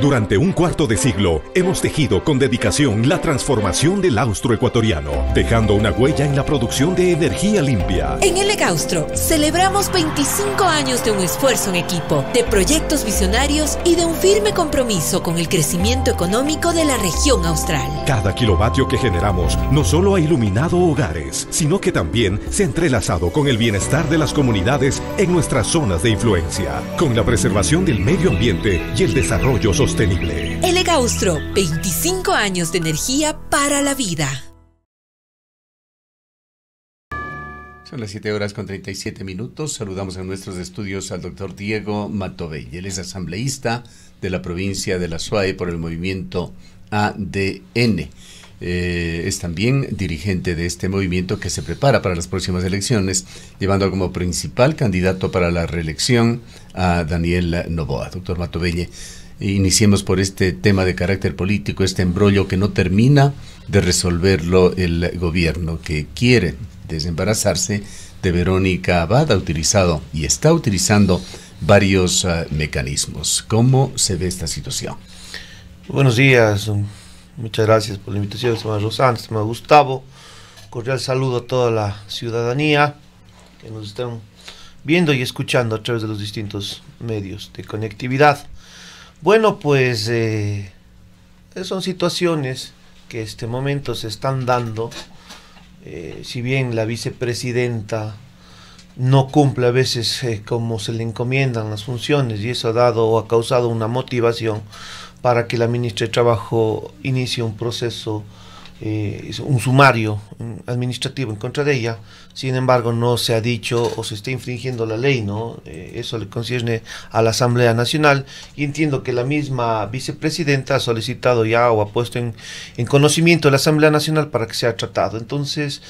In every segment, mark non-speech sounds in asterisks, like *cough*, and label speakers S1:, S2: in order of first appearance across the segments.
S1: Durante un cuarto de siglo hemos tejido con dedicación la transformación del austro ecuatoriano, dejando una huella en la producción de energía limpia. En
S2: el Legaustro celebramos 25 años de un esfuerzo en equipo, de proyectos visionarios y de un firme compromiso con el crecimiento económico de la región austral.
S1: Cada kilovatio que generamos no solo ha iluminado hogares, sino que también se ha entrelazado con el bienestar de las comunidades en nuestras zonas de influencia, con la preservación del medio ambiente y el desarrollo social sostenible.
S2: El 25 años de energía para la vida.
S1: Son las 7 horas con 37 minutos. Saludamos en nuestros estudios al doctor Diego Matovey. Él es asambleísta de la provincia de la SUAE por el movimiento ADN. Eh, es también dirigente de este movimiento que se prepara para las próximas elecciones, llevando como principal candidato para la reelección a Daniel Novoa. Doctor Matovelle, iniciemos por este tema de carácter político, este embrollo que no termina de resolverlo el gobierno que quiere desembarazarse de Verónica Abad ha utilizado y está utilizando varios eh, mecanismos. ¿Cómo se ve esta situación?
S3: Buenos días, um, muchas gracias por la invitación, estimado Rosán, estimado Gustavo. Cordial saludo a toda la ciudadanía que nos están viendo y escuchando a través de los distintos medios de conectividad. Bueno, pues eh, eh, son situaciones que en este momento se están dando. Eh, si bien la vicepresidenta no cumple a veces como se le encomiendan las funciones y eso ha dado o ha causado una motivación para que la ministra de Trabajo inicie un proceso eh, un sumario administrativo en contra de ella, sin embargo no se ha dicho o se está infringiendo la ley, ¿no? Eh, eso le concierne a la Asamblea Nacional y entiendo que la misma vicepresidenta ha solicitado ya o ha puesto en, en conocimiento a la Asamblea Nacional para que sea tratado. Entonces,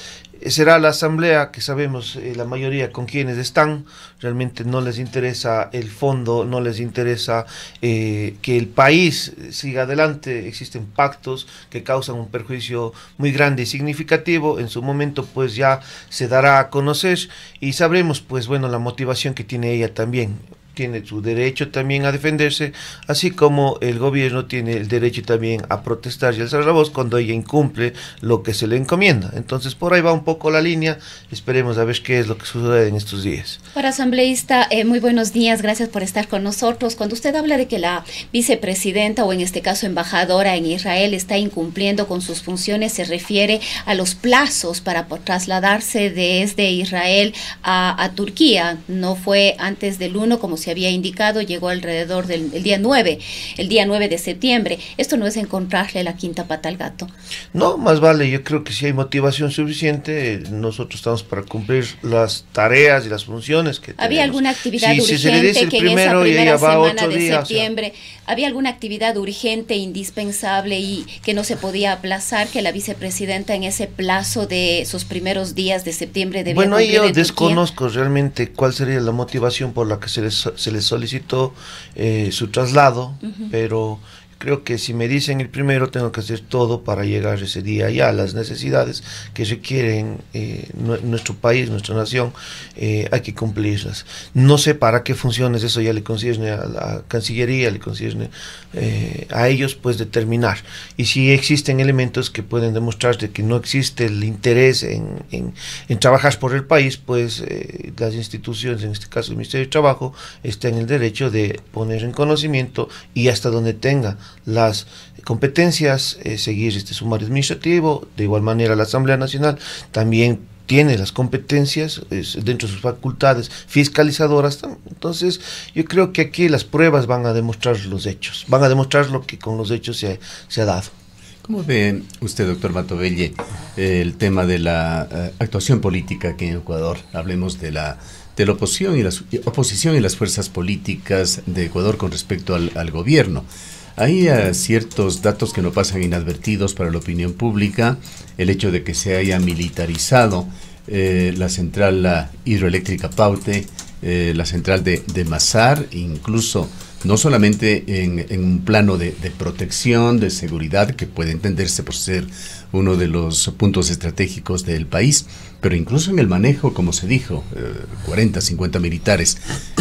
S3: será la asamblea que sabemos eh, la mayoría con quienes están realmente no les interesa el fondo no les interesa eh, que el país siga adelante existen pactos que causan un perjuicio muy grande y significativo en su momento pues ya se dará a conocer y sabremos pues bueno la motivación que tiene ella también tiene su derecho también a defenderse, así como el gobierno tiene el derecho también a protestar y alzar la voz cuando ella incumple lo que se le encomienda. Entonces, por ahí va un poco la línea. Esperemos a ver qué es lo que sucede en estos días.
S2: Para asambleísta, eh, muy buenos días. Gracias por estar con nosotros. Cuando usted habla de que la vicepresidenta o en este caso embajadora en Israel está incumpliendo con sus funciones, se refiere a los plazos para trasladarse desde Israel a, Turquía. No fue antes del 1 como se había indicado llegó alrededor del día 9, el día 9 de septiembre. Esto no es encontrarle la quinta pata al gato.
S3: No, más vale, yo creo que si hay motivación suficiente, nosotros estamos para cumplir las tareas y las funciones que tenemos. ¿Había
S2: alguna actividad urgente que en esa primera semana de septiembre, había alguna actividad urgente, indispensable y que no se podía aplazar, que la vicepresidenta en ese plazo de sus primeros días de septiembre debía Bueno, yo desconozco
S3: realmente cuál sería la motivación por la que se les se le solicitó eh, su traslado, pero creo que si me dicen el primero, tengo que hacer todo para llegar ese día ya. Las necesidades que requieren eh, nuestro país, nuestra nación, eh, hay que cumplirlas. No sé para qué funciones eso ya le concierne a la Cancillería, le concierne eh, a ellos, pues determinar. Y si existen elementos que pueden demostrar de que no existe el interés en, trabajar por el país, pues las instituciones, en este caso el Ministerio de Trabajo, están en el derecho de poner en conocimiento y hasta donde tenga las competencias, eh, seguir este sumario administrativo, de igual manera la Asamblea Nacional también tiene las competencias dentro de sus facultades fiscalizadoras. Entonces, yo creo que aquí las pruebas van a demostrar los hechos, van a demostrar lo que con los hechos se, ha, dado.
S1: ¿Cómo ve usted, doctor Matovelle, el tema de la eh, actuación política aquí en Ecuador? Hablemos de la de la oposición y, las, oposición y las fuerzas políticas de Ecuador con respecto al gobierno. Hay eh, ciertos datos que no pasan inadvertidos para la opinión pública, el hecho de que se haya militarizado eh, la central hidroeléctrica Paute, eh, la central de, de Mazar, incluso no solamente en, un plano de, protección, de seguridad, que puede entenderse por ser uno de los puntos estratégicos del país, pero incluso en el manejo, como se dijo, 40, eh, 50 militares,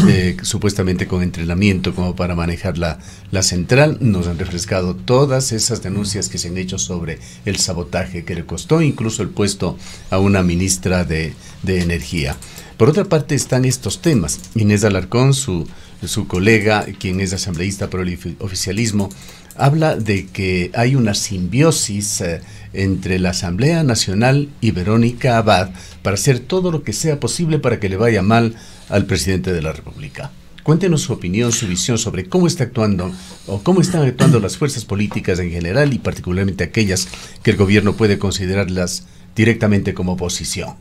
S1: eh, supuestamente con entrenamiento como para manejar la, central, nos han refrescado todas esas denuncias que se han hecho sobre el sabotaje que le costó incluso el puesto a una ministra de, de Energía. Por otra parte están estos temas. Inés Alarcón, su su colega, quien es asambleísta por el oficialismo, habla de que hay una simbiosis eh, entre la Asamblea Nacional y Verónica Abad para hacer todo lo que sea posible para que le vaya mal al presidente de la República. Cuéntenos su opinión, su visión sobre cómo está actuando o cómo están actuando las fuerzas políticas en general y particularmente aquellas que el gobierno puede considerarlas directamente como oposición.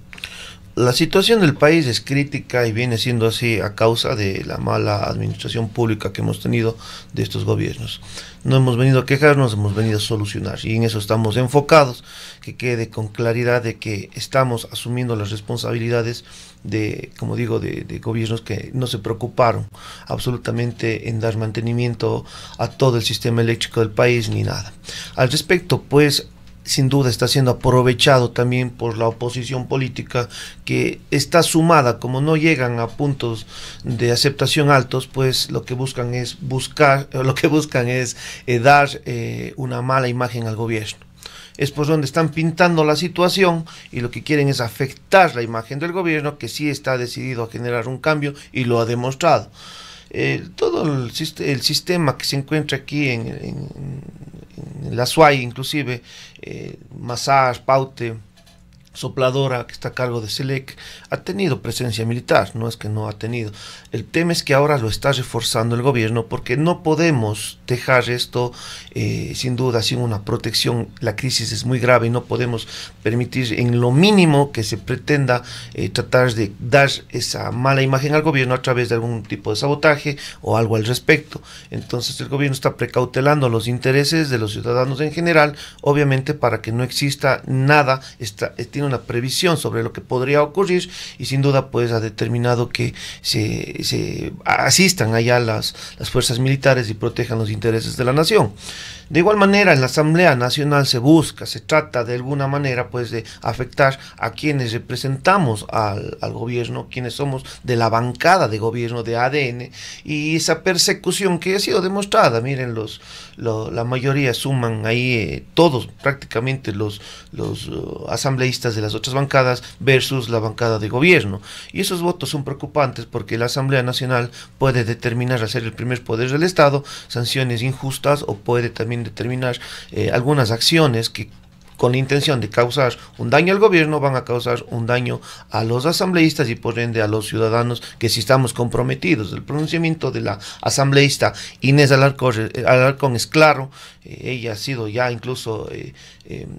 S3: La situación del país es crítica y viene siendo así a causa de la mala administración pública que hemos tenido de estos gobiernos. No hemos venido a quejarnos, hemos venido a solucionar y en eso estamos enfocados, que quede con claridad de que estamos asumiendo las responsabilidades de, como digo, de, gobiernos que no se preocuparon absolutamente en dar mantenimiento a todo el sistema eléctrico del país ni nada. Al respecto, pues sin duda está siendo aprovechado también por la oposición política que está sumada, como no llegan a puntos de aceptación altos, pues lo que buscan es buscar, *laughs* lo que buscan es eh, dar eh, una mala imagen al gobierno es por donde están pintando la situación y lo que quieren es afectar la imagen del gobierno que sí está decidido a generar un cambio y lo ha demostrado. Eh, todo el, sistema que se encuentra aquí en, la suya inclusive, eh, Massage, Paute, sopladora que está a cargo de SELEC ha tenido presencia militar, no es que no ha tenido. El tema es que ahora lo está reforzando el gobierno porque no podemos dejar esto eh, sin duda, sin una protección. La crisis es muy grave y no podemos permitir en lo mínimo que se pretenda eh, tratar de dar esa mala imagen al gobierno a través de algún tipo de sabotaje o algo al respecto. Entonces el gobierno está precautelando los intereses de los ciudadanos en general, obviamente para que no exista nada, está, una previsión sobre lo que podría ocurrir y sin duda pues ha determinado que se, se asistan allá las, las fuerzas militares y protejan los intereses de la nación. De igual manera, en la Asamblea Nacional se busca, se trata de alguna manera pues de afectar a quienes representamos al, gobierno, quienes somos de la bancada de gobierno de ADN y esa persecución que ha sido demostrada, miren, los, la mayoría suman ahí eh, todos prácticamente los, los uh, asambleístas de las otras bancadas versus la bancada de gobierno. Y esos votos son preocupantes porque la Asamblea Nacional puede determinar hacer el primer poder del Estado sanciones injustas o puede también determinar eh, algunas acciones que con la intención de causar un daño al gobierno, van a causar un daño a los asambleístas y por ende a los ciudadanos que si estamos comprometidos. El pronunciamiento de la asambleísta Inés Alarcón, eh, es claro, eh, ella ha sido ya incluso, eh,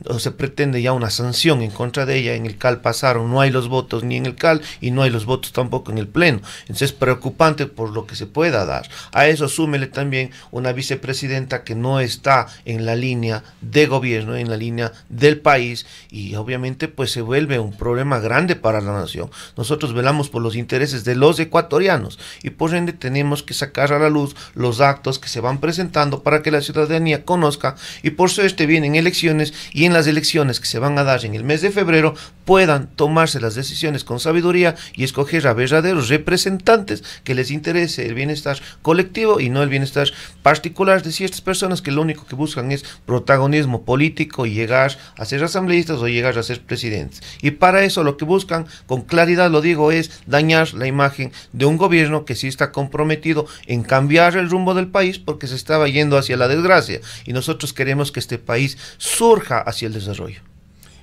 S3: o se pretende ya una sanción en contra de ella, en el CAL pasaron, no hay los votos ni en el CAL y no hay los votos tampoco en el Pleno. Entonces es preocupante por lo que se pueda dar. A eso súmele también una vicepresidenta que no está en la línea de gobierno, en la línea del país y obviamente pues se vuelve un problema grande para la nación. Nosotros velamos por los intereses de los ecuatorianos y por ende tenemos que sacar a la luz los actos que se van presentando para que la ciudadanía conozca y por suerte vienen elecciones y en las elecciones que se van a dar en el mes de febrero puedan tomarse las decisiones con sabiduría y escoger a verdaderos representantes que les interese el bienestar colectivo y no el bienestar particular de ciertas personas que lo único que buscan es protagonismo político y llegar a ser asambleístas o llegar a ser presidentes. Y para eso lo que buscan, con claridad lo digo, es dañar la imagen de un gobierno que sí está comprometido en cambiar el rumbo del país porque se estaba yendo hacia la desgracia. Y nosotros queremos que este país surja hacia el desarrollo.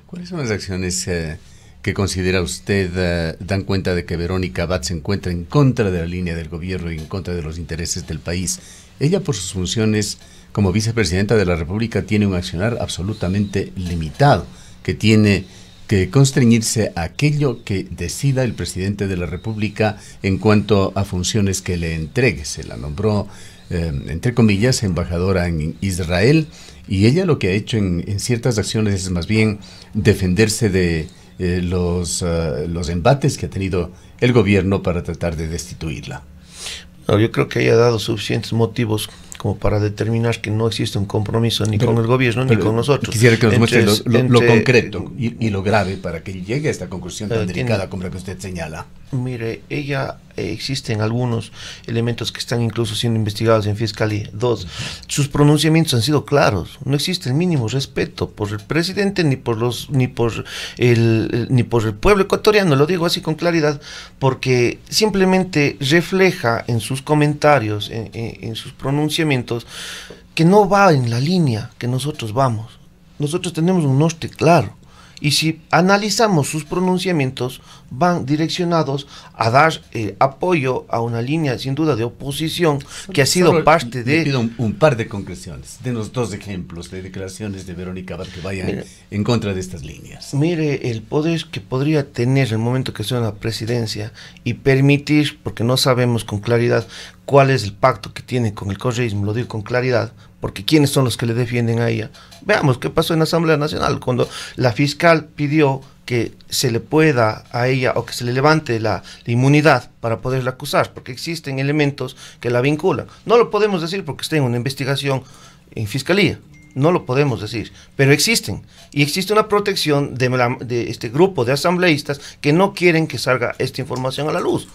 S3: ¿Cuáles son las
S1: acciones eh, que considera usted eh, dan cuenta de que Verónica Abad se encuentra en contra de la línea del gobierno y en contra de los intereses del país? Ella por sus funciones como vicepresidenta de la República tiene un accionar absolutamente limitado, que tiene que constreñirse a aquello que decida el presidente de la República en cuanto a funciones que le entregue. Se la nombró, eh, entre comillas, embajadora en Israel y ella lo que ha hecho en, ciertas acciones es más bien defenderse de eh, eh, los embates que ha tenido el gobierno para tratar de destituirla
S3: yo creo que haya dado suficientes motivos como para determinar que no existe un compromiso ni con el gobierno ni con nosotros. Quisiera que nos muestre lo, concreto
S1: y, lo grave para que llegue a esta conclusión tan eh, delicada como la que usted señala.
S3: Mire, ella eh, existen algunos elementos que están incluso siendo investigados en Fiscalía. Dos, sus pronunciamientos han sido claros. No existe el mínimo respeto por el presidente ni por los ni por el ni por el pueblo ecuatoriano. Lo digo así con claridad porque simplemente refleja en sus comentarios, en, en sus pronunciamientos que no va en la línea que nosotros vamos. Nosotros tenemos un norte claro y si analizamos sus pronunciamientos van direccionados a dar eh, apoyo a una línea sin duda de oposición que ha sido parte de... un, par de concreciones,
S1: denos dos ejemplos de declaraciones de Verónica para que vayan en contra de estas líneas.
S3: Mire, el poder que podría tener el momento que sea una presidencia y permitir, porque no sabemos con claridad cuál es el pacto que tiene con el correísmo, lo digo con claridad, porque ¿quiénes son los que le defienden a ella? Veamos qué pasó en la Asamblea Nacional, cuando la fiscal pidió que se le pueda a ella o que se le levante la, inmunidad para poderla acusar, porque existen elementos que la vinculan. No lo podemos decir porque está en una investigación en fiscalía, no lo podemos decir, pero existen. Y existe una protección de, de este grupo de asambleístas que no quieren que salga esta información a la luz.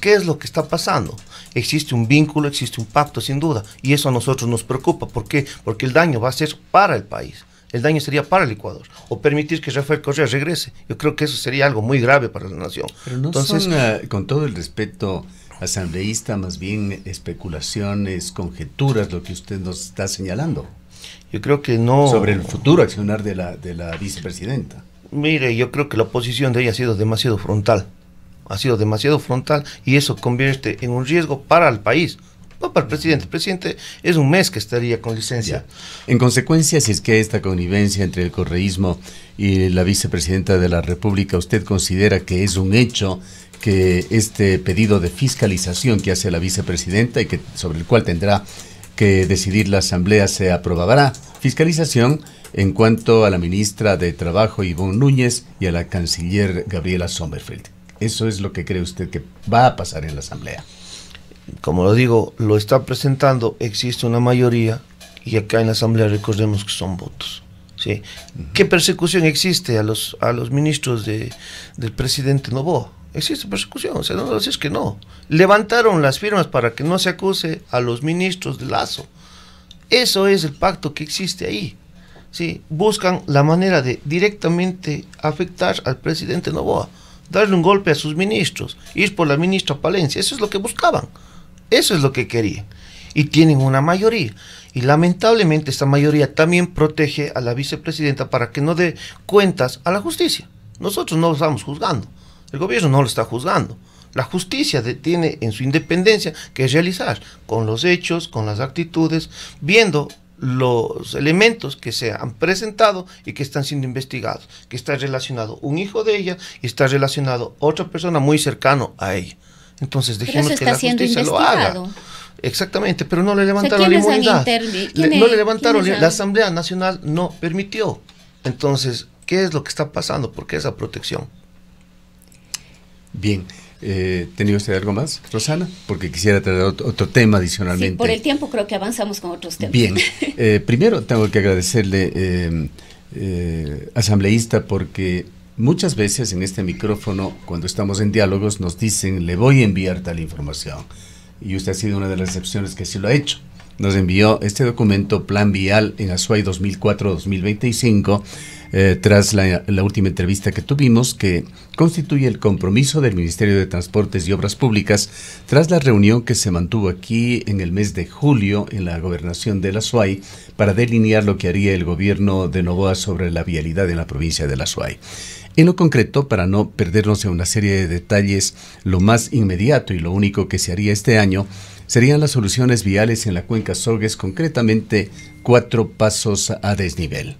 S3: ¿qué es lo que está pasando? Existe un vínculo, existe un pacto, sin duda, y eso a nosotros nos preocupa. ¿Por qué? Porque el daño va a ser para el país. El daño sería para el Ecuador. O permitir que Rafael Correa regrese. Yo creo que eso sería algo muy grave para la nación. Entonces, eh,
S1: con todo el respeto asambleísta, más bien especulaciones, conjeturas, lo que usted nos está señalando.
S3: Yo creo que no. Sobre el
S1: futuro accionar de la, de la vicepresidenta.
S3: Mire, yo creo que la oposición de ella ha sido demasiado frontal ha sido demasiado frontal y eso convierte en un riesgo para el país. No para el presidente. El presidente es un mes que estaría con licencia.
S1: En consecuencia, si es que esta connivencia entre el correísmo y la vicepresidenta de la República, ¿usted considera que es un hecho que este pedido de fiscalización que hace la vicepresidenta y que sobre el cual tendrá que decidir la Asamblea se aprobará? Fiscalización en cuanto a la ministra de Trabajo Ivonne Núñez y a la canciller Gabriela Sommerfeld. ¿Eso es lo que cree usted que va a pasar en la
S3: Asamblea? Como lo digo, lo está presentando, existe una mayoría y acá en la Asamblea recordemos que son votos. ¿sí? ¿Qué persecución existe a los, a los ministros de, del presidente Novoa? existe persecución, o sea, no es que no. Levantaron las firmas para que no se acuse a los ministros de Lazo. Eso es el pacto que existe ahí. ¿sí? Buscan la manera de directamente afectar al presidente Novoa darle un golpe a sus ministros, ir por la ministra Palencia. Eso es lo que buscaban, eso es lo que querían. Y tienen una mayoría. Y lamentablemente esta mayoría también protege a la vicepresidenta para que no dé cuentas a la justicia. Nosotros no lo estamos juzgando, el gobierno no lo está juzgando. La justicia tiene en su independencia que realizar con los hechos, con las actitudes, viendo los elementos que se han presentado y que están siendo investigados, que está relacionado un hijo de ella y está relacionado otra persona muy cercano a ella. Entonces dejemos que la justicia lo haga. Exactamente, pero no le levantaron la inmunidad. no le levantaron, la Asamblea Nacional no permitió. Entonces, ¿qué es lo que está pasando? ¿Por qué esa protección?
S1: Bien, eh, ¿Tenía usted algo más, Rosana? Porque quisiera traer otro, tema adicionalmente. Sí, por
S2: el tiempo creo que avanzamos con otros temas. Bien,
S1: *laughs* eh, primero tengo que agradecerle, em, eh, asambleísta, porque muchas veces en este micrófono, cuando estamos en diálogos, nos dicen, le voy a enviar tal información. Y usted ha sido una de las excepciones que sí lo ha hecho. Nos envió este documento, Plan Vial en Azuay 2004-2025 eh, tras la, última entrevista que tuvimos que constituye el compromiso del Ministerio de Transportes y Obras Públicas tras la reunión que se mantuvo aquí en el mes de julio en la gobernación de la SUAY para delinear lo que haría el gobierno de Novoa sobre la vialidad en la provincia de la SUAY. En lo concreto, para no perdernos en una serie de detalles, lo más inmediato y lo único que se haría este año serían las soluciones viales en la cuenca Sogues, concretamente cuatro pasos a desnivel.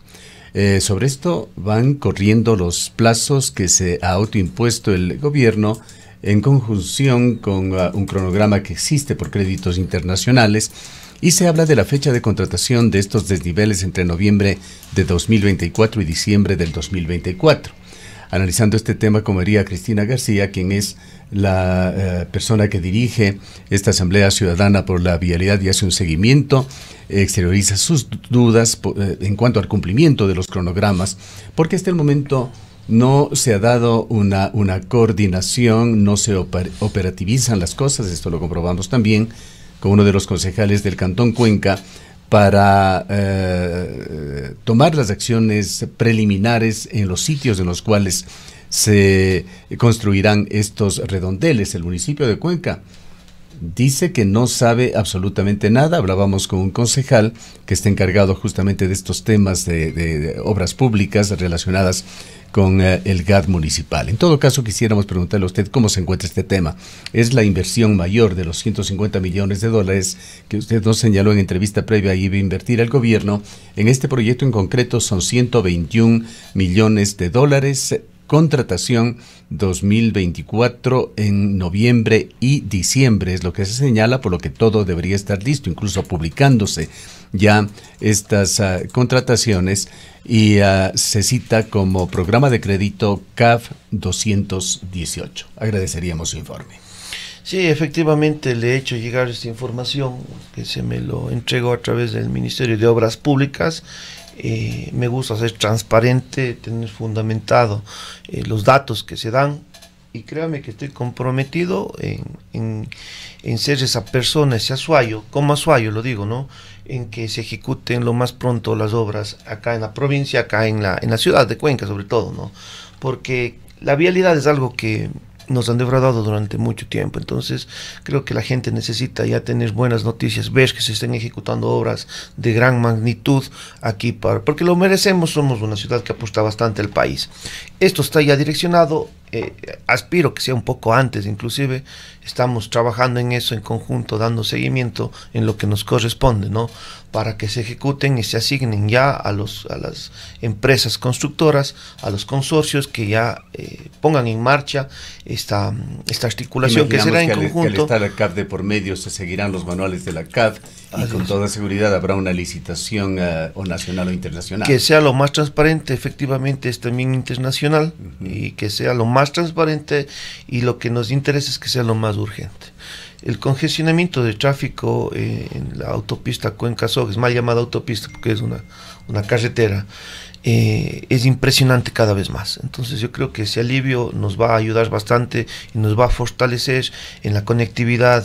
S1: Eh, sobre esto van corriendo los plazos que se ha autoimpuesto el gobierno en conjunción con ah, un cronograma que existe por créditos internacionales y se habla de la fecha de contratación de estos desniveles entre noviembre de 2024 y diciembre del 2024. Analizando este tema como diría Cristina García, quien es la eh, persona que dirige esta Asamblea Ciudadana por la Vialidad y hace un seguimiento, eh, exterioriza sus dudas eh, en cuanto al cumplimiento de los cronogramas, porque hasta el momento no se ha dado una, una coordinación, no se operativizan las cosas, esto lo comprobamos también con uno de los concejales del Cantón Cuenca, para tomar las acciones preliminares en los sitios en los cuales se construirán estos redondeles. El municipio de Cuenca dice que no sabe absolutamente nada. Hablábamos con un concejal que está encargado justamente de estos temas de, obras públicas relacionadas con eh, el GAD municipal. En todo caso, quisiéramos preguntarle a usted cómo se encuentra este tema. Es la inversión mayor de los 150 millones de dólares que usted nos señaló en entrevista previa y va a invertir al gobierno. En este proyecto en concreto son 121 millones de dólares contratación 2024 en noviembre y diciembre, es lo que se señala, por lo que todo debería estar listo, incluso publicándose ya estas ah, contrataciones y ah, se cita como programa de crédito CAF 218. Agradeceríamos su informe.
S3: Sí, efectivamente le he hecho llegar esta información que se me lo entregó a través del Ministerio de Obras Públicas eh, me gusta ser transparente, tener fundamentado eh, los datos que se dan y créame que estoy comprometido en, en, en ser esa persona, ese asuayo, como asuayo lo digo, ¿no? En que se ejecuten lo más pronto las obras acá en la provincia, acá en la, en la ciudad de Cuenca sobre todo, ¿no? Porque la vialidad es algo que nos han degradado durante mucho tiempo. Entonces, creo que la gente necesita ya tener buenas noticias, ver que se estén ejecutando obras de gran magnitud aquí, para, porque lo merecemos, somos una ciudad que apuesta bastante al país. Esto está ya direccionado eh, aspiro que sea un poco antes, inclusive estamos trabajando en eso en conjunto, dando seguimiento en lo que nos corresponde, ¿no? Para que se ejecuten y se asignen ya a, los, a las empresas constructoras, a los consorcios que ya eh, pongan en marcha esta, esta articulación que será en conjunto.
S1: que la CAD de por medio se seguirán los manuales de la CAD con toda seguridad habrá una licitación eh, o nacional o internacional. Que sea lo
S3: más transparente, efectivamente es también internacional, y que sea lo más transparente y lo que nos interesa es que sea lo más urgente. El congestionamiento de tráfico eh, en la autopista Cuenca Sog, es mal llamada autopista porque es una, una carretera, eh, es impresionante cada vez más. Entonces yo creo que ese alivio nos va a ayudar bastante y nos va a fortalecer en la conectividad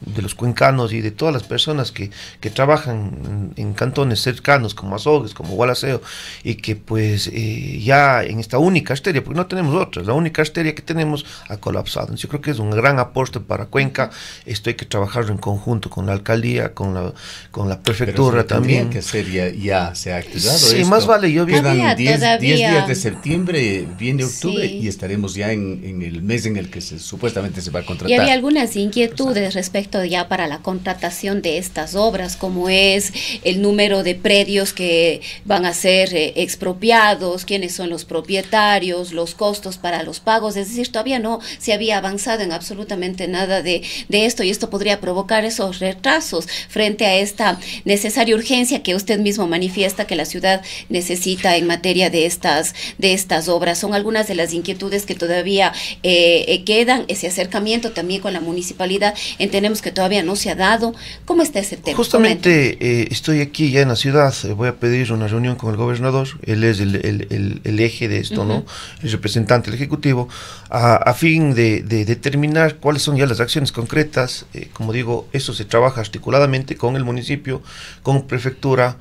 S3: de los cuencanos y de todas las personas que, trabajan en, cantones cercanos como Azogues, como Gualaceo, y que pues eh, ya en esta única arteria, porque no tenemos otra, la única arteria que tenemos ha colapsado. yo creo que es un gran aporte para Cuenca, esto hay que trabajarlo en conjunto con la alcaldía, con la, con la prefectura también. que ser ya, se ha activado. Sí, más vale, yo 10 días de septiembre,
S1: viene octubre y estaremos ya en, el mes en el que se, supuestamente se va a contratar. Y había
S2: algunas inquietudes respecto todavía ya para la contratación de estas obras, como es el número de predios que van a ser eh, expropiados, quiénes son los propietarios, los costos para los pagos, es decir, todavía no se había avanzado en absolutamente nada de, esto y esto podría provocar esos retrasos frente a esta necesaria urgencia que usted mismo manifiesta que la ciudad necesita en materia de estas, de estas obras. Son algunas de las inquietudes que todavía eh, eh, quedan, ese acercamiento también con la municipalidad. Entendemos que todavía no se ha dado. ¿Cómo está ese tema? Justamente
S3: eh, estoy aquí ya en la ciudad, eh, voy a pedir una reunión con el gobernador, él es el, eje de esto, ¿no? El representante del Ejecutivo, a, fin de, determinar cuáles son ya las acciones concretas. Eh, como digo, eso se trabaja articuladamente con el municipio, con prefectura.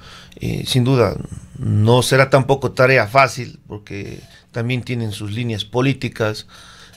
S3: sin duda, no será tampoco tarea fácil, porque también tienen sus líneas políticas,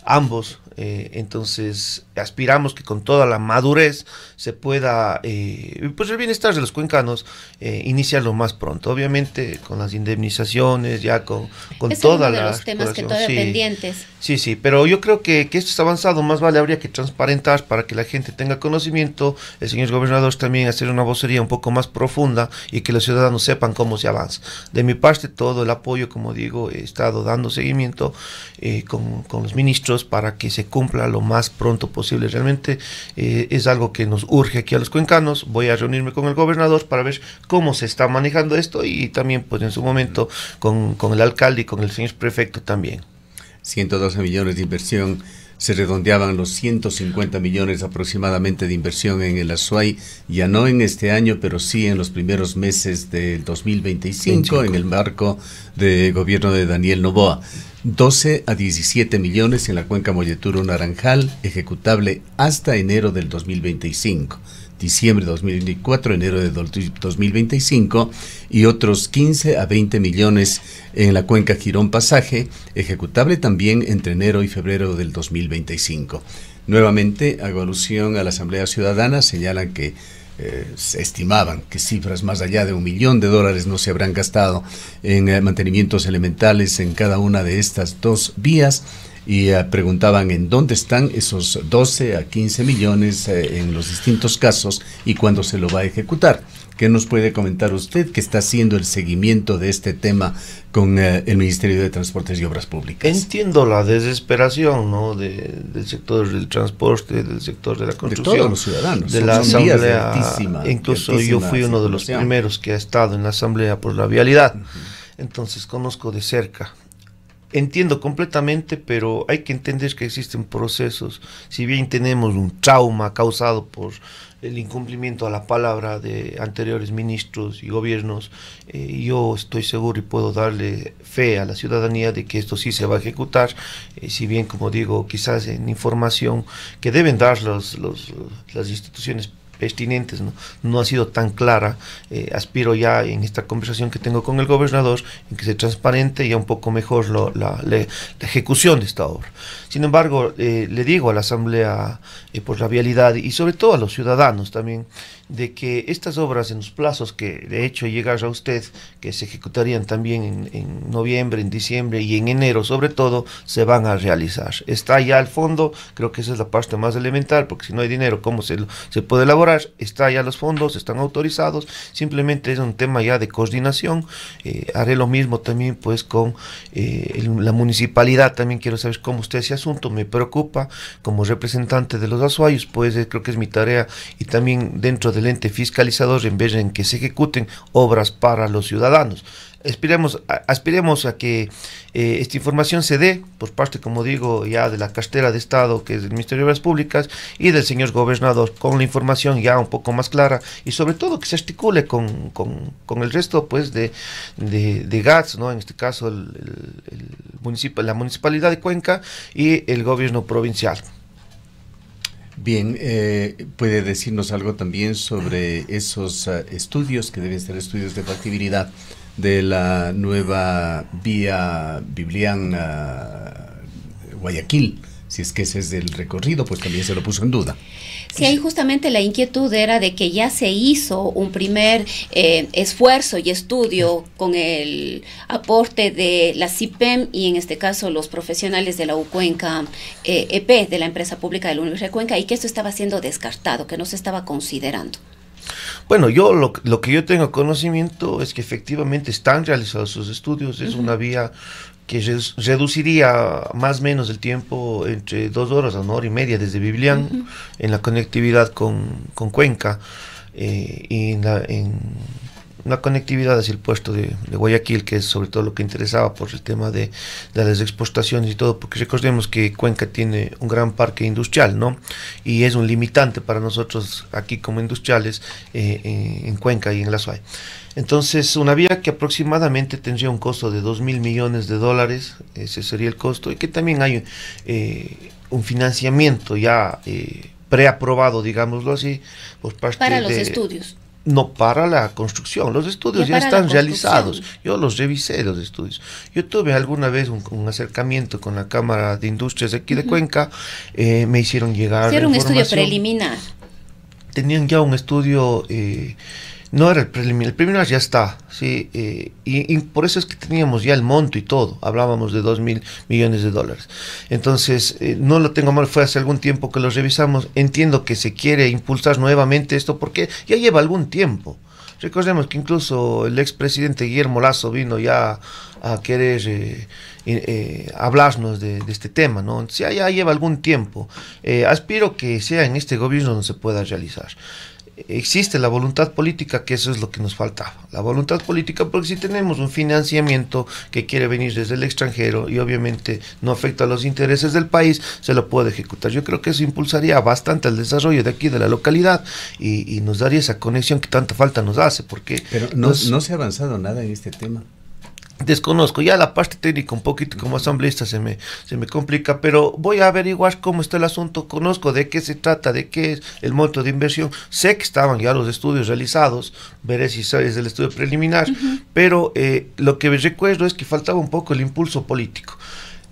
S3: ambos. entonces, aspiramos que con toda la madurez se pueda, eh, pues el bienestar de los cuencanos eh, iniciar lo más pronto. Obviamente con las indemnizaciones, ya con, con todas los temas que todavía pendientes. Sí, sí, pero yo creo que, que esto es avanzado, más vale habría que transparentar para que la gente tenga conocimiento, el señor gobernador también hacer una vocería un poco más profunda y que los ciudadanos sepan cómo se avanza. De mi parte, todo el apoyo, como digo, he estado dando seguimiento eh, con, con los ministros para que se cumpla lo más pronto posible Realmente eh, es algo que nos urge aquí a los cuencanos. Voy a reunirme con el gobernador para ver cómo se está manejando esto y también pues en su momento con, el alcalde y con el señor prefecto
S1: también. 112 millones de inversión se redondeaban los 150 millones aproximadamente de inversión en el Azuay, ya no en este año, pero sí en los primeros meses del 2025, en el marco de gobierno de Daniel Novoa. 12 a 17 millones en la cuenca Molleturo Naranjal, ejecutable hasta enero del 2025, diciembre de 2024, enero de 2025, y otros 15 a 20 millones en la cuenca Girón Pasaje, ejecutable también entre enero y febrero del 2025. Nuevamente hago alusión a la Asamblea Ciudadana, señalan que se eh, estimaban que cifras más allá de un millón de dólares no se habrán gastado en eh, mantenimientos elementales en cada una de estas dos vías y eh, preguntaban en dónde están esos 12 a 15 millones eh, en los distintos casos y cuándo se lo va a ejecutar. ¿Qué nos puede comentar usted que está haciendo el seguimiento de este tema con eh, el Ministerio de Transportes y Obras
S3: Públicas? Entiendo la desesperación ¿no? del sector del transporte, del sector de la construcción. De todos los ciudadanos. De la asamblea. incluso yo fui uno de los primeros que ha estado en la asamblea por la vialidad. Entonces conozco de cerca entiendo completamente, pero hay que entender que existen procesos. Si bien tenemos un trauma causado por el incumplimiento a la palabra de anteriores ministros y gobiernos, eh, yo estoy seguro y puedo darle fe a la ciudadanía de que esto sí se va a ejecutar, eh, si bien, como digo, quizás en información que deben dar las instituciones pertinentes, ¿no? no ha sido tan clara. Eh, aspiro ya en esta conversación que tengo con el gobernador en que sea transparente ya un poco mejor la, ejecución de esta obra. Sin embargo, eh, le digo a la Asamblea eh, por la vialidad y sobre todo a los ciudadanos también de que estas obras en los plazos que de hecho llegar a usted, que se ejecutarían también en, noviembre, en diciembre y en enero sobre todo, se van a realizar. Está ya el fondo, creo que esa es la parte más elemental, porque si no hay dinero, ¿cómo se, se puede elaborar? Está ya los fondos, están autorizados, simplemente es un tema ya de coordinación. Eh, haré lo mismo también pues con eh, la municipalidad, también quiero saber cómo usted ese asunto, me preocupa como representante de los azuayos, pues creo que es mi tarea y también dentro de del fiscalizador en vez en que se ejecuten obras para los ciudadanos. Aspiremos, aspiremos a que eh, esta información se dé por parte, como digo, ya de la cartera de Estado, que es el Ministerio de Obras Públicas, y del señor gobernador, con la información ya un poco más clara y sobre todo que se articule con, con, el resto pues de, de, de, GATS, ¿no? en este caso el, el la Municipalidad de Cuenca y el gobierno provincial. Bien,
S1: eh, ¿puede decirnos algo también sobre esos ah, estudios que deben ser estudios de factibilidad de la nueva vía Bibliana ah, Guayaquil? si es que ese es el recorrido, pues también se lo puso en duda.
S2: Sí, ahí justamente la inquietud era de que ya se hizo un primer eh, esfuerzo y estudio con el aporte de la CIPEM y en este caso los profesionales de la UCuenca eh, EP, de la empresa pública de la Universidad de Cuenca, y que esto estaba siendo descartado, que no se estaba considerando.
S3: Bueno, yo lo, lo, que yo tengo conocimiento es que efectivamente están realizados sus estudios, es una vía que reduciría más o menos el tiempo entre dos horas a una hora y media desde Biblián en la conectividad con, Cuenca eh, y en la, conectividad hacia el puesto de, Guayaquil, que es sobre todo lo que interesaba por el tema de, las exportaciones y todo, porque recordemos que Cuenca tiene un gran parque industrial, ¿no? Y es un limitante para nosotros aquí como industriales eh, en, Cuenca y en La Suay entonces, una vía que aproximadamente tendría un costo de 2 mil millones de dólares, ese sería el costo, y que también hay eh, un financiamiento ya eh, preaprobado, digámoslo así, por parte Para los estudios. No para la construcción, los estudios ya, están realizados. Yo los revisé, los estudios. Yo tuve alguna vez un, acercamiento con la Cámara de Industrias de aquí de Cuenca, eh, me hicieron llegar. Hicieron un estudio
S2: preliminar.
S3: Tenían ya un estudio eh, no era el preliminar, el preliminar ya está, sí, eh, y, por eso es que teníamos ya el monto y todo, hablábamos de 2 mil millones de dólares. Entonces, eh, no lo tengo mal, fue hace algún tiempo que lo revisamos, entiendo que se quiere impulsar nuevamente esto porque ya lleva algún tiempo. Recordemos que incluso el expresidente Guillermo Lazo vino ya a querer eh, hablarnos de, este tema, ¿no? Ya, ya lleva algún tiempo. aspiro que sea en este gobierno donde se pueda realizar existe la voluntad política, que eso es lo que nos faltaba. La voluntad política, porque si tenemos un financiamiento que quiere venir desde el extranjero y obviamente no afecta a los intereses del país, se lo puede ejecutar. Yo creo que eso impulsaría bastante el desarrollo de aquí, de la localidad, y, nos daría esa conexión que tanta falta nos hace. Porque Pero no se ha avanzado nada en este tema desconozco. Ya la parte técnica un poquito como asambleísta se me, se me complica, pero voy a averiguar cómo está el asunto, conozco de qué se trata, de qué es el monto de inversión. Sé que estaban ya los estudios realizados, veré si es el estudio preliminar, pero eh, lo que recuerdo es que faltaba un poco el impulso político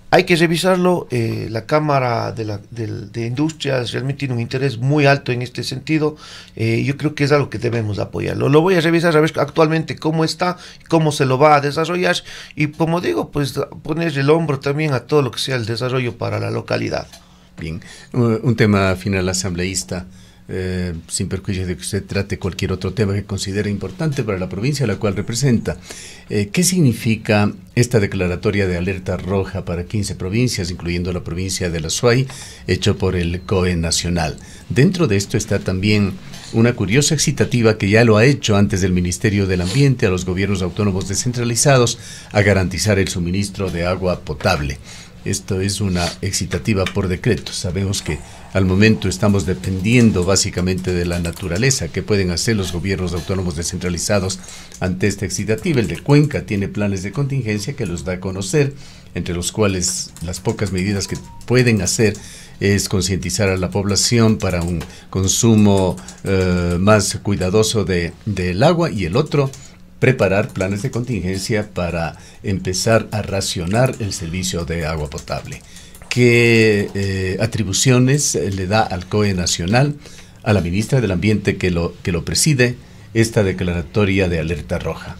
S3: hay que revisarlo. Eh, la Cámara de, la, Industrias realmente tiene un interés muy alto en este sentido. Eh, yo creo que es algo que debemos apoyarlo. Lo voy a revisar a ver actualmente cómo está, cómo se lo va a desarrollar y, como digo, pues poner el hombro también a todo lo que sea el desarrollo para la localidad.
S1: Bien, un tema final asambleísta. Eh, sin perjuicio de que usted trate cualquier otro tema que considere importante para la provincia a la cual representa. Eh, ¿Qué significa esta declaratoria de alerta roja para 15 provincias, incluyendo la provincia de la Suay, hecho por el COE Nacional? Dentro de esto está también una curiosa excitativa que ya lo ha hecho antes del Ministerio del Ambiente a los gobiernos autónomos descentralizados a garantizar el suministro de agua potable. Esto es una excitativa por decreto. Sabemos que al momento estamos dependiendo básicamente de la naturaleza. ¿Qué pueden hacer los gobiernos autónomos descentralizados ante esta excitativa? El de Cuenca tiene planes de contingencia que los da a conocer, entre los cuales las pocas medidas que pueden hacer es concientizar a la población para un consumo eh, más cuidadoso del agua y el otro preparar planes de contingencia para empezar a racionar el servicio de agua potable. ¿Qué eh, atribuciones eh, le da al COE Nacional a la ministra
S3: del Ambiente que
S1: lo, que lo preside esta declaratoria de alerta
S3: roja?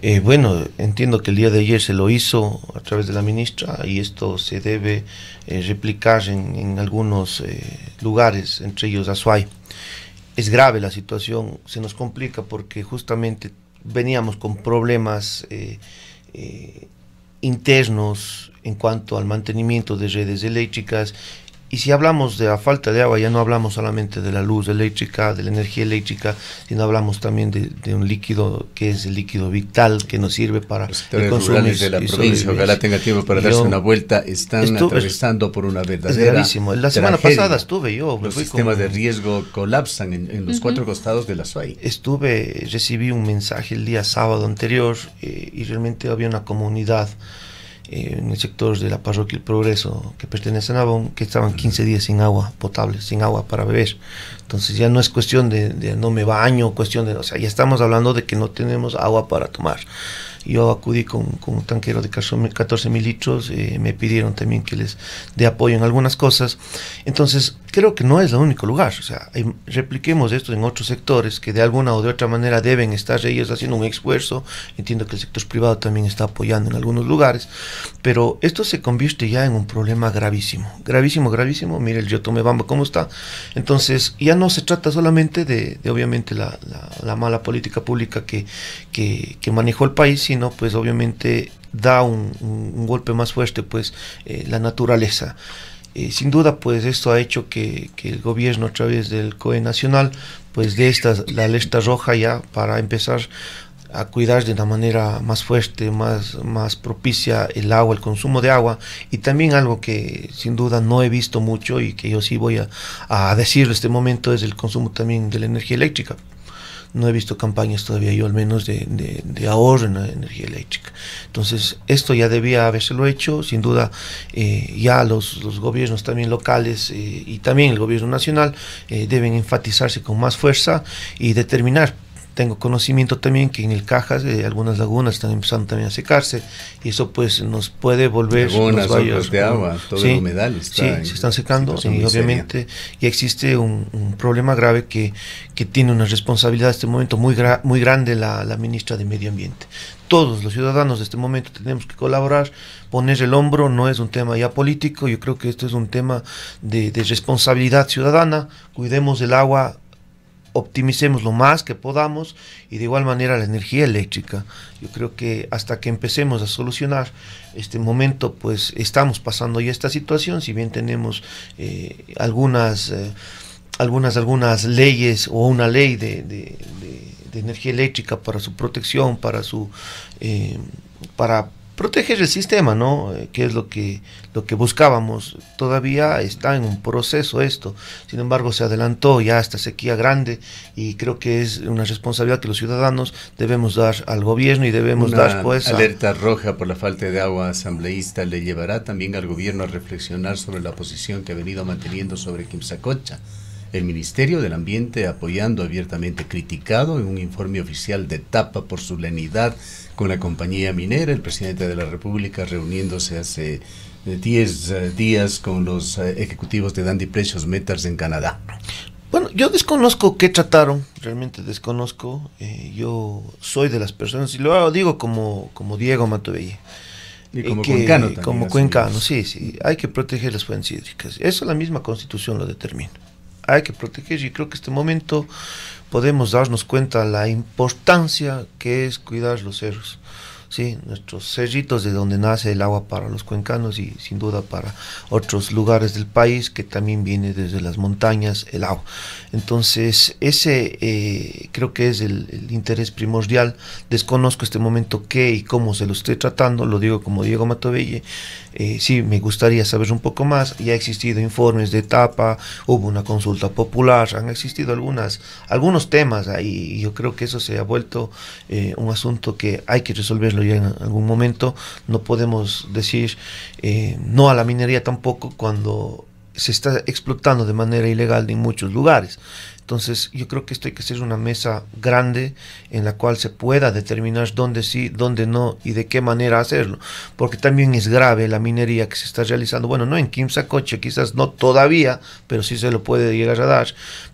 S3: Eh, bueno, entiendo que el día de ayer se lo hizo a través de la ministra y esto se debe replicar en, algunos lugares, entre ellos Azuay. Es grave la situación, se nos complica porque justamente veníamos con problemas eh, eh, internos en cuanto al mantenimiento de redes eléctricas y si hablamos de la falta de agua, ya no hablamos solamente de la luz eléctrica, de la energía eléctrica, sino hablamos también de, un líquido que es el líquido vital que nos sirve para el consumo de la provincia. Ojalá tenga tiempo para darse una vuelta. Están atravesando
S1: por una verdadera. Es La semana pasada estuve
S3: yo. Los sistemas de
S1: riesgo colapsan en, los cuatro costados de la SUAI.
S3: Estuve, recibí un mensaje el día sábado anterior eh, y realmente había una comunidad eh, en el sector de la parroquia El Progreso, que pertenecen a Navón, que estaban 15 días sin agua potable, sin agua para beber. Entonces ya no es cuestión de, no me baño, cuestión de, o sea, ya estamos hablando de que no tenemos agua para tomar. Yo acudí con, con un tanquero de 14 mil litros, eh, me pidieron también que les dé apoyo en algunas cosas. Entonces, creo que no es el único lugar. O sea, em, repliquemos esto en otros sectores que de alguna o de otra manera deben estar ellos haciendo un esfuerzo. Entiendo que el sector privado también está apoyando en algunos lugares, pero esto se convierte ya en un problema gravísimo. Gravísimo, gravísimo. Mire, el yo bamba cómo está. Entonces, ya no se trata solamente de, obviamente, la, mala política pública que, manejó el país, sino pues obviamente da un, golpe más fuerte pues eh, la naturaleza eh, sin duda, pues esto ha hecho que, el gobierno a través del COE Nacional, pues dé esta, la alerta roja ya para empezar a cuidar de una manera más fuerte, más, más propicia el agua, el consumo de agua y también algo que sin duda no he visto mucho y que yo sí voy a, a decir en este momento es el consumo también de la energía eléctrica no he visto campañas todavía yo al menos de, de, ahorro en la energía eléctrica. Entonces, esto ya debía habérselo hecho, sin duda eh, ya los, gobiernos también locales eh, y también el gobierno nacional eh, deben enfatizarse con más fuerza y determinar tengo conocimiento también que en el Cajas de eh, algunas lagunas están empezando también a secarse y eso pues nos puede volver lagunas, los de agua, todo sí, el está sí, se están secando y obviamente y existe un, problema grave que, que tiene una responsabilidad en este momento muy, muy grande la, la ministra de Medio Ambiente todos los ciudadanos de este momento tenemos que colaborar, poner el hombro, no es un tema ya político, yo creo que esto es un tema de, de responsabilidad ciudadana, cuidemos el agua, optimicemos lo más que podamos y de igual manera la energía eléctrica. Yo creo que hasta que empecemos a solucionar este momento, pues estamos pasando ya esta situación, si bien tenemos eh, algunas, eh, algunas, algunas leyes o una ley de, energía eléctrica para su protección, para su... Eh, para proteger el sistema, ¿no? Eh, que es lo que, lo que buscábamos. Todavía está en un proceso esto. Sin embargo, se adelantó ya esta sequía grande y creo que es una responsabilidad que los ciudadanos debemos dar al gobierno y debemos dar pues... Alerta
S1: roja por la falta de agua asambleísta le llevará también al gobierno a reflexionar sobre la posición que ha venido manteniendo sobre Quimsacocha. El Ministerio del Ambiente apoyando abiertamente criticado en un informe oficial de tapa por su lenidad con la compañía minera, el presidente de la República reuniéndose hace 10 eh, eh, días con los eh, ejecutivos de Dandy Precious Metals en Canadá.
S3: Bueno, yo desconozco qué trataron, realmente desconozco. yo soy de las personas, y lo digo como, como Diego Matobella. como cuencano Como cuencano, sí, sí. Hay que proteger las fuentes hídricas. Eso la misma constitución lo determina hay que proteger y creo que en este momento podemos darnos cuenta la importancia que es cuidar los cerros. Sí, nuestros cerritos de donde nace el agua para los cuencanos y sin duda para otros lugares del país que también viene desde las montañas el agua. Entonces, ese eh, creo que es el, interés primordial. Desconozco este momento qué y cómo se lo estoy tratando, lo digo como Diego Matovelle. Eh, sí, me gustaría saber un poco más. Ya ha existido informes de etapa, hubo una consulta popular, han existido algunas, algunos temas ahí. Yo creo que eso se ha vuelto eh, un asunto que hay que resolver y en algún momento, no podemos decir eh, no a la minería tampoco cuando se está explotando de manera ilegal en muchos lugares. Entonces yo creo que esto hay que ser una mesa grande en la cual se pueda determinar dónde sí, dónde no y de qué manera hacerlo. Porque también es grave la minería que se está realizando. Bueno, no en Quimsacoche, quizás no todavía, pero sí se lo puede llegar a dar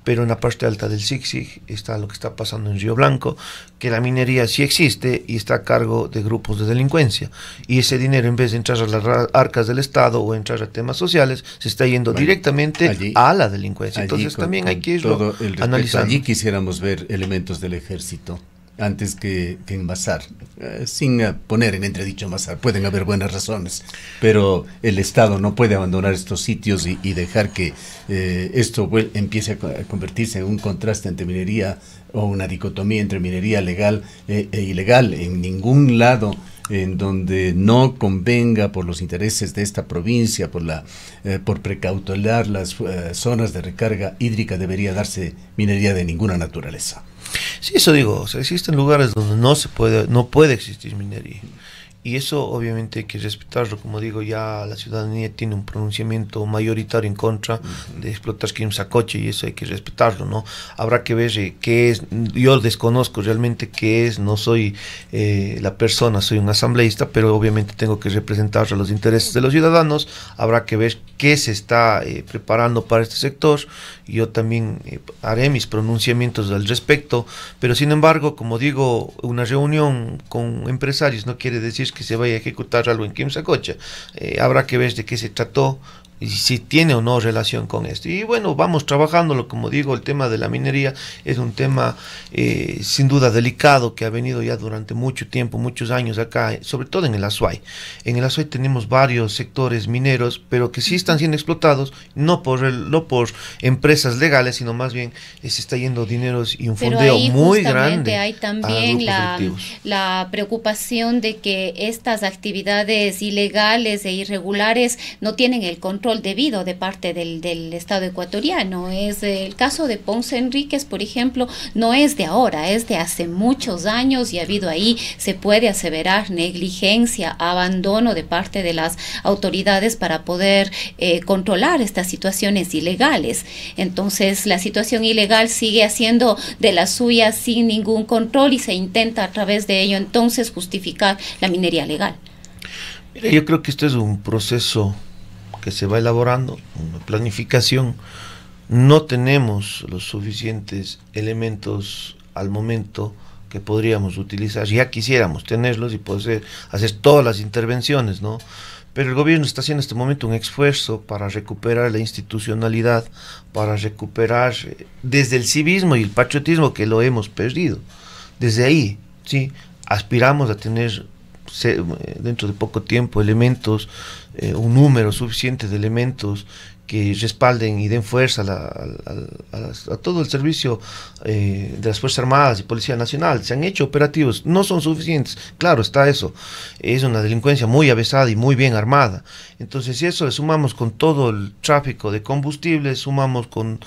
S3: pero en la parte alta del Zig está lo que está pasando en Río Blanco, que la minería sí existe y está a cargo de grupos de delincuencia. Y ese dinero, en vez de entrar a las arcas del Estado o entrar a temas sociales, se está yendo directamente a la delincuencia. Entonces también hay que analizar analizando. Allí
S1: quisiéramos ver elementos del ejército antes que, que envasar, eh, sin eh, poner en entredicho envasar, pueden haber buenas razones, pero el Estado no puede abandonar estos sitios y, dejar que eh, esto empiece a convertirse en un contraste entre minería o una dicotomía entre minería legal e, ilegal. En ningún lado en donde no convenga por los intereses de esta provincia, por, la, por precautelar las zonas de recarga hídrica, debería darse minería de ninguna naturaleza.
S3: Sí, eso digo, existen lugares donde no se puede, no puede existir minería. Y eso obviamente hay que respetarlo. Como digo, ya la ciudadanía tiene un pronunciamiento mayoritario en contra de explotar a sacoche y eso hay que respetarlo, ¿no? Habrá que ver eh, qué es. Yo desconozco realmente qué es. No soy eh, la persona, soy un asambleísta, pero obviamente tengo que representar los intereses de los ciudadanos. Habrá que ver qué se está eh, preparando para este sector. Yo también haré mis pronunciamientos al respecto. Pero sin embargo, como digo, una reunión con empresarios no quiere decir que se vaya a ejecutar algo en Kim Eh, habrá que ver de qué se trató, si tiene o no relación con esto. Y bueno, vamos trabajándolo, como digo, el tema de la minería es un tema eh, sin duda delicado que ha venido ya durante mucho tiempo, muchos años acá, sobre todo en el Azuay. En el Azuay tenemos varios sectores mineros, pero que sí están siendo explotados, no por, el, por empresas legales, sino más bien eh, se está yendo dinero y un fondeo muy grande. Hay también la
S2: preocupación de que estas actividades ilegales e irregulares no tienen el control debido de parte del, Estado ecuatoriano. Es eh, el caso de Ponce Enríquez, por ejemplo, no es de ahora, es de hace muchos años y ha habido ahí, se puede aseverar negligencia, abandono de parte de las autoridades para poder eh, controlar estas situaciones ilegales. Entonces, la situación ilegal sigue haciendo de la suya sin ningún control y se intenta a través de ello entonces justificar la minería legal.
S3: yo creo que esto es un proceso que se va elaborando, una planificación, no tenemos los suficientes elementos al momento que podríamos utilizar, ya quisiéramos tenerlos y poder hacer todas las intervenciones, ¿no? Pero el gobierno está haciendo en este momento un esfuerzo para recuperar la institucionalidad, para recuperar eh, desde el civismo y el patriotismo que lo hemos perdido. Desde ahí, sí, aspiramos a tener eh, dentro de poco tiempo elementos eh, un número suficiente de elementos que respalden y den fuerza a, todo el servicio eh, de las Fuerzas Armadas y Policía Nacional. Se han hecho operativos, no son suficientes, claro, está eso. Es una delincuencia muy avesada y muy bien armada. Entonces, si eso le sumamos con todo el tráfico de combustibles, sumamos con,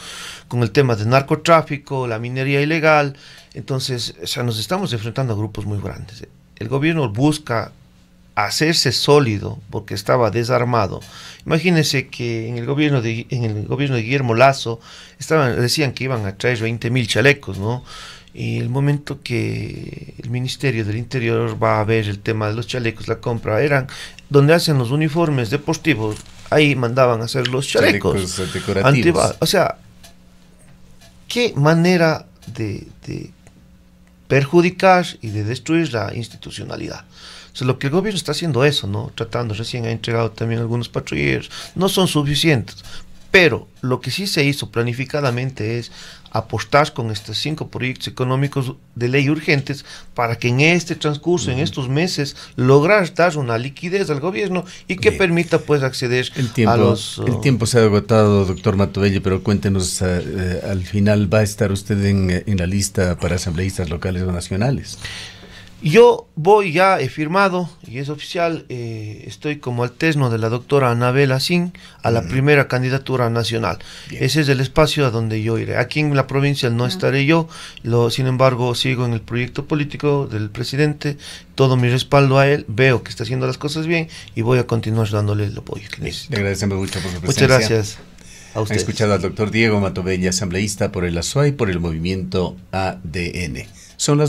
S3: con el tema del narcotráfico, la minería ilegal, entonces, nos estamos enfrentando a grupos muy grandes. El gobierno busca hacerse sólido porque estaba desarmado. Imagínense que en el gobierno de, en el gobierno de Guillermo Lazo estaban, decían que iban a traer 20 mil chalecos, ¿no? Y el momento que el Ministerio del Interior va a ver el tema de los chalecos, la compra, eran donde hacen los uniformes deportivos, ahí mandaban a hacer los chalecos. chalecos eh, o sea, qué manera de perjudicar y de destruir la institucionalidad lo que el gobierno está haciendo eso, ¿no? Tratando, recién ha entregado también algunos patrulleros, no son suficientes. Pero lo que sí se hizo planificadamente es apostar con estos cinco proyectos económicos de ley urgentes para que en este transcurso, en estos meses, lograr dar una liquidez al gobierno y que permita pues acceder a los... El uh, tiempo
S1: se ha agotado, doctor Matobelli, pero cuéntenos, eh, eh, al final va a estar usted eh, en la lista para asambleístas locales o nacionales.
S3: Yo voy ya, he firmado, y es oficial, eh, estoy como al tesno de la doctora Anabel Asín a la primera candidatura nacional. Ese es el espacio a donde yo iré. Aquí en la provincia no estaré yo, lo, sin embargo sigo en el proyecto político del presidente, todo mi respaldo a él, veo que está haciendo las cosas bien y voy a continuar dándole el apoyo que Le agradecemos mucho por su presencia. Muchas gracias. A escuchado
S1: al doctor Diego Matobella, asambleísta por el ASOA y por el movimiento ADN. Son